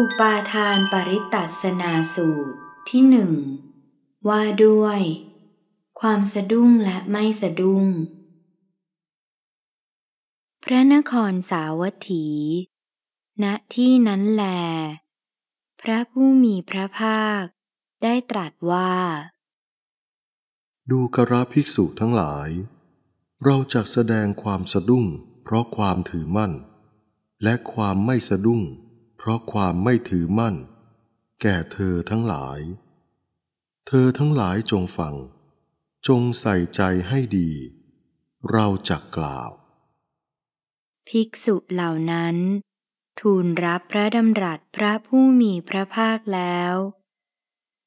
อุปาทานปริตัสนาสูตรที่หนึ่ง ว่าด้วย ความสะดุ้งและไม่สะดุ้ง พระนครสาวัตถี ณที่นั้นแล พระผู้มีพระภาค ได้ตรัสว่า ดูกระภิกษุทั้งหลาย เราจะแสดงความสะดุ้ง เพราะความถือมั่น และความไม่สะดุ้งเพราะความไม่ถือมั่น แก่เธอทั้งหลาย เธอทั้งหลายจงฟัง จงใส่ใจให้ดี เราจักกล่าว ภิกษุเหล่านั้น ทูลรับพระดำรัสพระผู้มีพระภาคแล้ว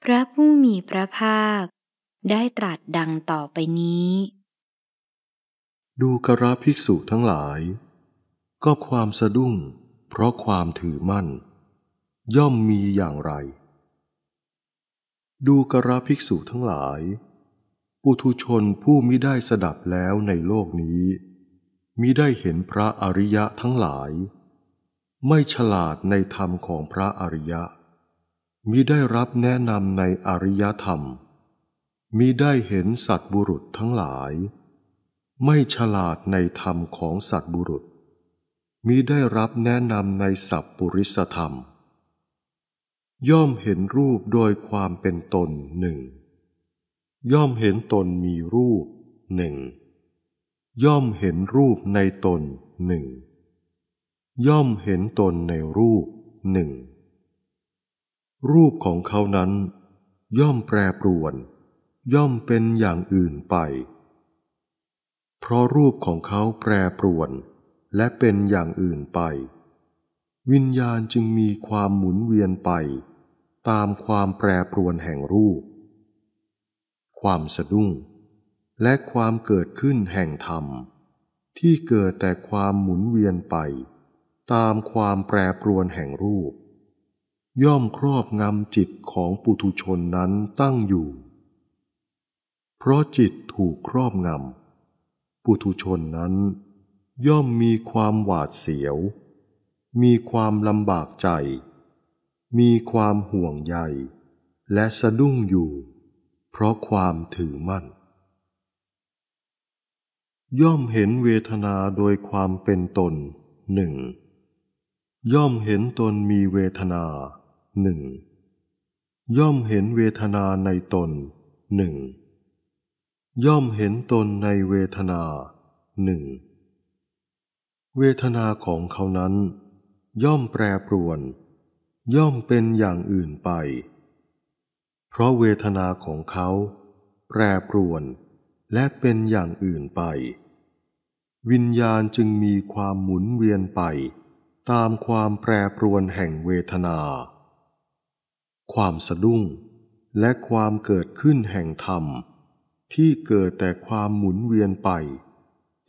พระผู้มีพระภาคได้ตรัสดังต่อไปนี้ ดูกระภิกษุทั้งหลายก็ความสะดุ้งเพราะความถือมั่น ย่อมมีอย่างไร ดูกระภิกษุทั้งหลาย ปุถุชนผู้มิได้สดับแล้วในโลกนี้ มิได้เห็นพระอริยะทั้งหลาย ไม่ฉลาดในธรรมของพระอริยะ มิได้รับแนะนำในอริยธรรมมิได้เห็นสัตบุรุษทั้งหลาย ไม่ฉลาดในธรรมของสัตบุรุษมิได้รับแนะนำในสัพปุริสธรรม ย่อมเห็นรูปโดยความเป็นตนหนึ่ง ย่อมเห็นตนมีรูปหนึ่ง ย่อมเห็นรูปในตนหนึ่ง ย่อมเห็นตนในรูปหนึ่ง รูปของเขานั้น ย่อมแปรปรวน ย่อมเป็นอย่างอื่นไป เพราะรูปของเขาแปรปรวนและเป็นอย่างอื่นไป วิญญาณจึงมีความหมุนเวียนไป ตามความแปรปรวนแห่งรูป ความสะดุ้งและความเกิดขึ้นแห่งธรรม ที่เกิดแต่ความหมุนเวียนไป ตามความแปรปรวนแห่งรูป ย่อมครอบงำจิตของปุถุชนนั้นตั้งอยู่ เพราะจิตถูกครอบงำ ปุถุชนนั้นย่อมมีความหวาดเสียว มีความลำบากใจ มีความห่วงใยและสะดุ้งอยู่ เพราะความถือมั่น ย่อมเห็นเวทนาโดยความเป็นตนหนึ่ง ย่อมเห็นตนมีเวทนาหนึ่ง ย่อมเห็นเวทนาในตนหนึ่ง ย่อมเห็นตนในเวทนาหนึ่งเวทนาของเขานั้น ย่อมแปรปรวน ย่อมเป็นอย่างอื่นไป เพราะเวทนาของเขา แปรปรวนและเป็นอย่างอื่นไป วิญญาณจึงมีความหมุนเวียนไป ตามความแปรปรวนแห่งเวทนา ความสะดุ้งและความเกิดขึ้นแห่งธรรม ที่เกิดแต่ความหมุนเวียนไป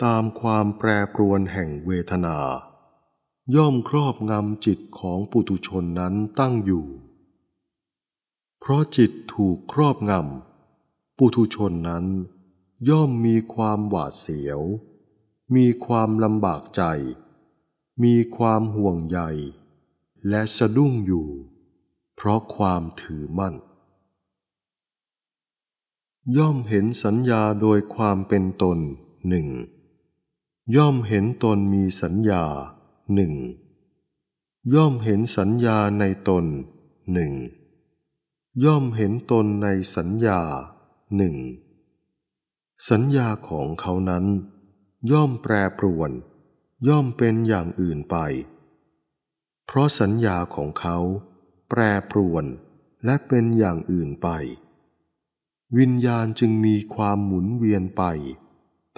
ตามความแปรปรวนแห่งเวทนา ย่อมครอบงำจิตของปุถุชนนั้นตั้งอยู่ เพราะจิตถูกครอบงำ ปุถุชนนั้นย่อมมีความหวาดเสียว มีความลำบากใจ มีความห่วงใยและสะดุ้งอยู่ เพราะความถือมั่น ย่อมเห็นสัญญาโดยความเป็นตนหนึ่งย่อมเห็นตนมีสัญญาหนึ่งย่อมเห็นสัญญาในตนหนึ่งย่อมเห็นตนในสัญญาหนึ่งสัญญาของเขานั้นย่อมแปรปรวน ย่อมเป็นอย่างอื่นไป เพราะสัญญาของเขา แปรปรวนและเป็นอย่างอื่นไป วิญญาณจึงมีความหมุนเวียนไป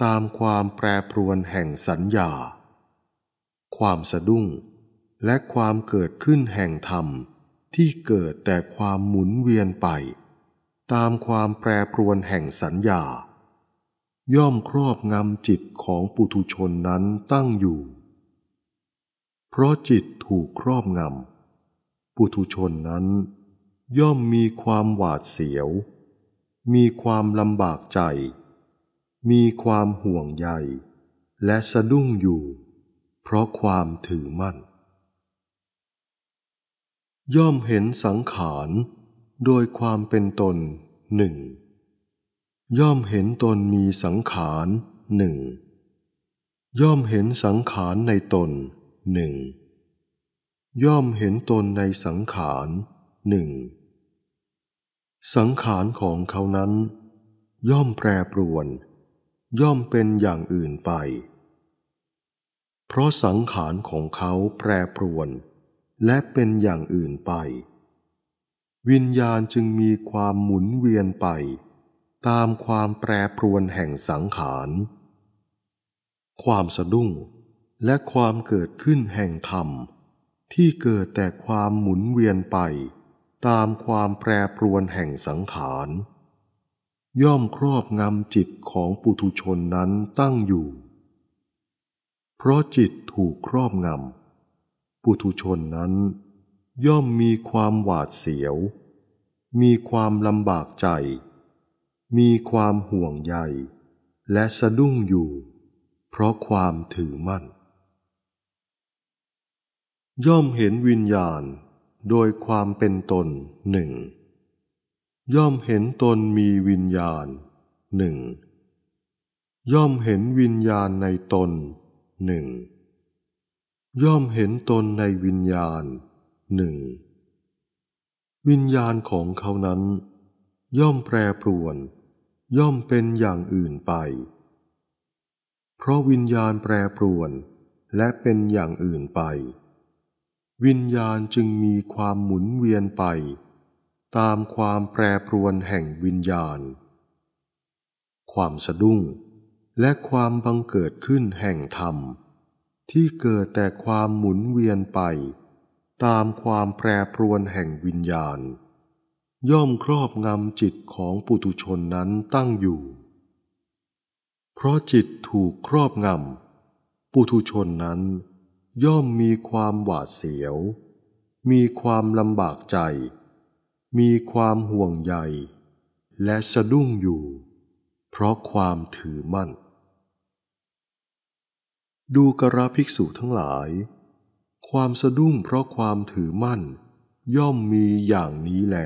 ตามความแปรปรวนแห่งสัญญา ความสะดุ้ง และความเกิดขึ้นแห่งธรรมที่เกิดแต่ความหมุนเวียนไป ตามความแปรปรวนแห่งสัญญา ย่อมครอบงำจิตของปุถุชนนั้นตั้งอยู่ เพราะจิตถูกครอบงำ ปุถุชนนั้น ย่อมมีความหวาดเสียว มีความลำบากใจมีความห่วงใยและสะดุ้งอยู่ เพราะความถือมั่น ย่อมเห็นสังขารโดยความเป็นตนหนึ่งย่อมเห็นตนมีสังขารหนึ่งย่อมเห็นสังขารในตนหนึ่งย่อมเห็นตนในสังขารหนึ่งสังขารของเขานั้น ย่อมแปรปรวนย่อมเป็นอย่างอื่นไป เพราะสังขารของเขาแปรปรวน และเป็นอย่างอื่นไป วิญญาณจึงมีความหมุนเวียนไป ตามความแปรปรวนแห่งสังขาร ความสะดุ้ง และความเกิดขึ้นแห่งธรรม ที่เกิดแต่ความหมุนเวียนไป ตามความแปรปรวนแห่งสังขารย่อมครอบงำจิตของปุถุชนนั้นตั้งอยู่ เพราะจิตถูกครอบงำ ปุถุชนนั้น ย่อมมีความหวาดเสียว มีความลำบากใจ มีความห่วงใยและสะดุ้งอยู่ เพราะความถือมั่น ย่อมเห็นวิญญาณโดยความเป็นตนหนึ่งย่อมเห็นตนมีวิญญาณหนึ่งย่อมเห็นวิญญาณในตนหนึ่งย่อมเห็นตนในวิญญาณหนึ่งวิญญาณของเขานั้น ย่อมแปรปรวน ย่อมเป็นอย่างอื่นไป เพราะวิญญาณแปรปรวน และเป็นอย่างอื่นไป วิญญาณจึงมีความหมุนเวียนไปตามความแปรปรวนแห่งวิญญาณ ความสะดุ้ง และความบังเกิดขึ้นแห่งธรรม ที่เกิดแต่ความหมุนเวียนไป ตามความแปรปรวนแห่งวิญญาณ ย่อมครอบงำจิตของปุถุชนนั้นตั้งอยู่ เพราะจิตถูกครอบงำ ปุถุชนนั้น ย่อมมีความหวาดเสียว มีความลำบากใจมีความห่วงใย และสะดุ้งอยู่ เพราะความถือมั่น ดูกระภิกษุทั้งหลาย ความสะดุ้งเพราะความถือมั่น ย่อมมีอย่างนี้แหล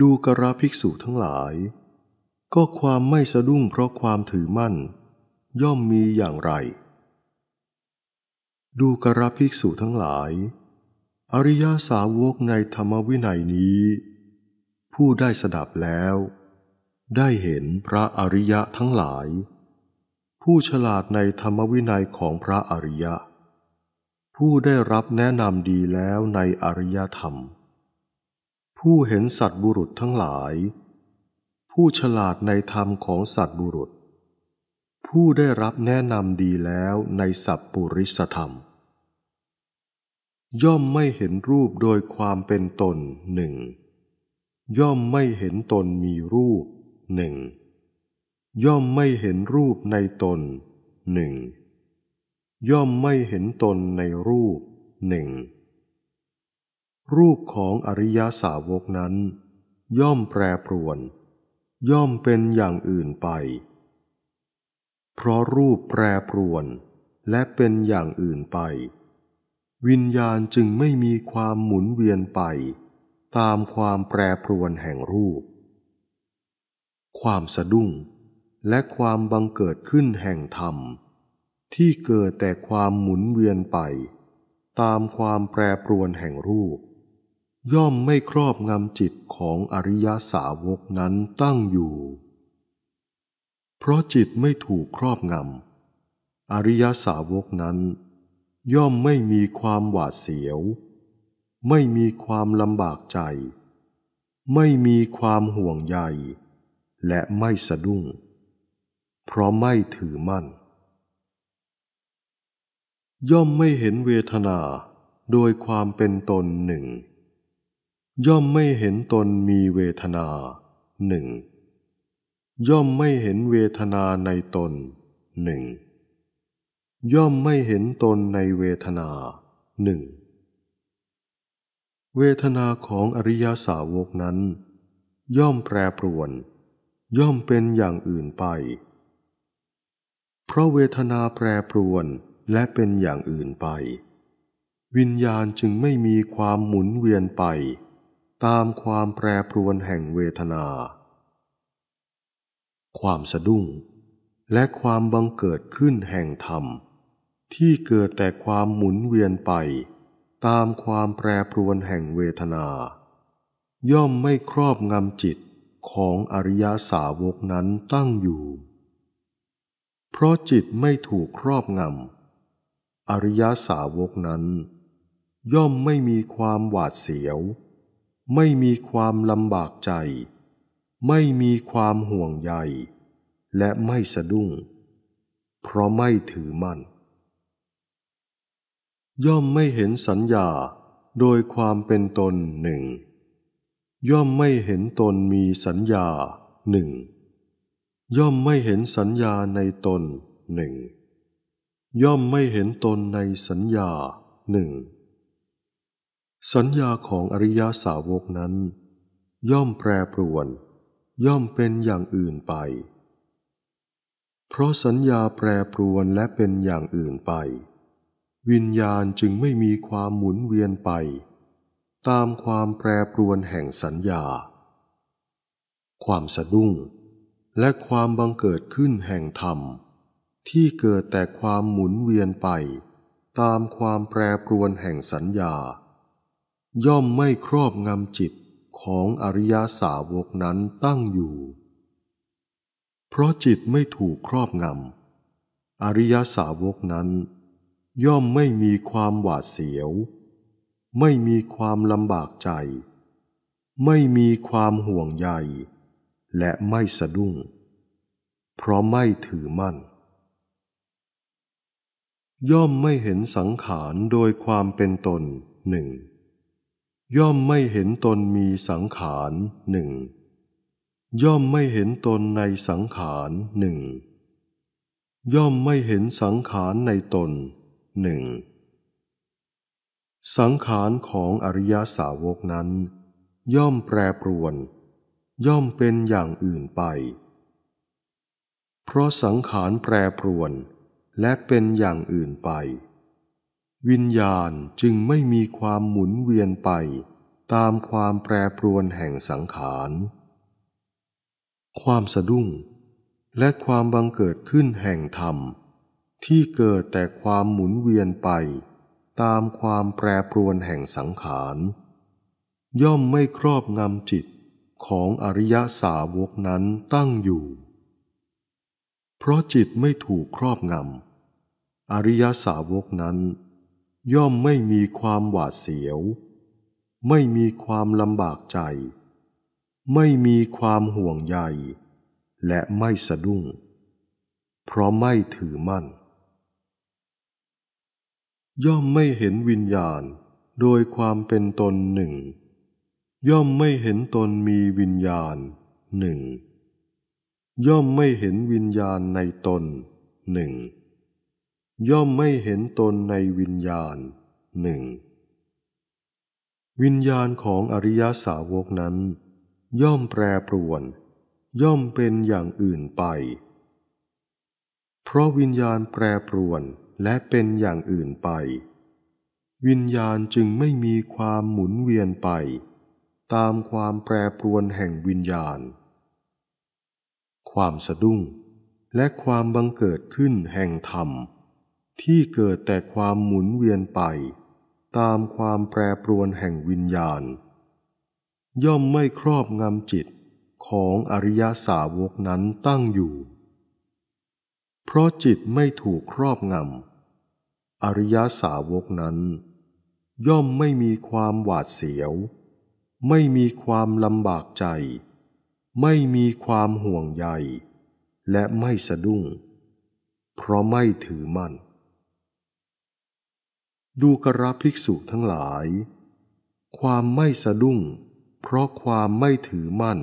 ดูกระภิกษุทั้งหลาย ก็ความไม่สะดุ้งเพราะความถือมั่น ย่อมมีอย่างไร ดูกระภิกษุทั้งหลายอริยาสาวกในธรรมวินัยนี้ ผู้ได้สดับแล้ว ได้เห็นพระอริยะทั้งหลาย ผู้ฉลาดในธรรมวินัยของพระอริยะ ผู้ได้รับแนะนำดีแล้วในอริยธรรม ผู้เห็นสัตบุรุษทั้งหลาย ผู้ฉลาดในธรรมของสัตบุรุษ ผู้ได้รับแนะนำดีแล้วในสัพปุริสธรรมย่อมไม่เห็นรูปโดยความเป็นตนหนึ่งย่อมไม่เห็นตนมีรูปหนึ่งย่อมไม่เห็นรูปในตนหนึ่งย่อมไม่เห็นตนในรูปหนึ่งรูปของอริยสาวกนั้น ย่อมแปรปรวน ย่อมเป็นอย่างอื่นไป เพราะรูปแปรปรวน และเป็นอย่างอื่นไปวิญญาณจึงไม่มีความหมุนเวียนไป ตามความแปรปรวนแห่งรูป ความสะดุ้งและความบังเกิดขึ้นแห่งธรรม ที่เกิดแต่ความหมุนเวียนไป ตามความแปรปรวนแห่งรูป ย่อมไม่ครอบงำจิตของอริยสาวกนั้นตั้งอยู่ เพราะจิตไม่ถูกครอบงำอริยสาวกนั้นย่อมไม่มีความหวาดเสียว ไม่มีความลำบากใจ ไม่มีความห่วงใยและไม่สะดุ้ง เพราะไม่ถือมั่น ย่อมไม่เห็นเวทนาโดยความเป็นตนหนึ่ง ย่อมไม่เห็นตนมีเวทนาหนึ่ง ย่อมไม่เห็นเวทนาในตนหนึ่งย่อมไม่เห็นตนในเวทนาหนึ่งเวทนาของอริยาสาวกนั้น ย่อมแปรปรวน ย่อมเป็นอย่างอื่นไป เพราะเวทนาแปรปรวน และเป็นอย่างอื่นไป วิญญาณจึงไม่มีความหมุนเวียนไป ตามความแปรปรวนแห่งเวทนา ความสะดุ้ง และความบังเกิดขึ้นแห่งธรรมที่เกิดแต่ความหมุนเวียนไปตามความแปรปรวนแห่งเวทนา ย่อมไม่ครอบงำจิตของอริยสาวกนั้นตั้งอยู่ เพราะจิตไม่ถูกครอบงำ อริยสาวกนั้นย่อมไม่มีความหวาดเสียว ไม่มีความลำบากใจ ไม่มีความห่วงใย และไม่สะดุ้ง เพราะไม่ถือมั่นย่อมไม่เห็นสัญญาโดยความเป็นตนหนึ่ง ย่อมไม่เห็นตนมีสัญญาหนึ่ง ย่อมไม่เห็นสัญญาในตนหนึ่ง ย่อมไม่เห็นตนในสัญญาหนึ่งสัญญาของอริยาสาวกนั้น ย่อมแปรปรวน ย่อมเป็นอย่างอื่นไป เพราะสัญญาแปรปรวนและเป็นอย่างอื่นไปวิญญาณจึงไม่มีความหมุนเวียนไป ตามความแปรปรวนแห่งสัญญา ความสะดุ้ง และความบังเกิดขึ้นแห่งธรรม ที่เกิดแต่ความหมุนเวียนไป ตามความแปรปรวนแห่งสัญญา ย่อมไม่ครอบงำจิตของอริยาสาวกนั้นตั้งอยู่ เพราะจิตไม่ถูกครอบงำอริยาสาวกนั้นย่อมไม่มีความหวาดเสียว ไม่มีความลำบากใจ ไม่มีความห่วงใย และไม่สะดุ้ง เพราะไม่ถือมั่น ย่อมไม่เห็นสังขารโดยความเป็นตนหนึ่ง ย่อมไม่เห็นตนมีสังขารหนึ่ง ย่อมไม่เห็นตนในสังขารหนึ่ง ย่อมไม่เห็นสังขารในตนหนึ่งสังขารของอริยสาวกนั้น ย่อมแปรปรวน ย่อมเป็นอย่างอื่นไป เพราะสังขารแปรปรวน และเป็นอย่างอื่นไป วิญญาณจึงไม่มีความหมุนเวียนไป ตามความแปรปรวนแห่งสังขารความสะดุ้ง และความบังเกิดขึ้นแห่งธรรมที่เกิดแต่ความหมุนเวียนไปตามความแปรปรวนแห่งสังขารย่อมไม่ครอบงำจิตของอริยสาวกนั้นตั้งอยู่ เพราะจิตไม่ถูกครอบงำอริยสาวกนั้นย่อมไม่มีความหวาดเสียว ไม่มีความลำบากใจ ไม่มีความห่วงใยและไม่สะดุ้งเพราะไม่ถือมั่นย่อมไม่เห็นวิญญาณโดยความเป็นตนหนึ่ง ย่อมไม่เห็นตนมีวิญญาณหนึ่ง ย่อมไม่เห็นวิญญาณในตนหนึ่ง ย่อมไม่เห็นตนในวิญญาณหนึ่ง วิญญาณของอริยสาวกนั้น ย่อมแปรปรวน ย่อมเป็นอย่างอื่นไป เพราะวิญญาณแปรปรวนเและเป็นอย่างอื่นไป วิญญาณจึงไม่มีความหมุนเวียนไป ตามความแปรปรวนแห่งวิญญาณ ความสะดุ้ง และความบังเกิดขึ้นแห่งธรรม ที่เกิดแต่ความหมุนเวียนไป ตามความแปรปรวนแห่งวิญญาณ ย่อมไม่ครอบงำจิตของอริยสาวกนั้นตั้งอยู่เพราะจิตไม่ถูกครอบงำ อริยาสาวกนั้น ย่อมไม่มีความหวาดเสียว ไม่มีความลำบากใจ ไม่มีความห่วงใย และไม่สะดุ้ง เพราะไม่ถือมัน่น ดูกระภิกษุทั้งหลาย ความไม่สะดุ้ง เพราะความไม่ถือมั่น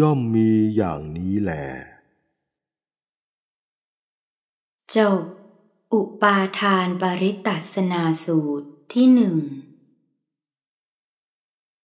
ย่อมมีอย่างนี้แหละจบอุปาทานปริตัสนาสูตรที่หนึ่ง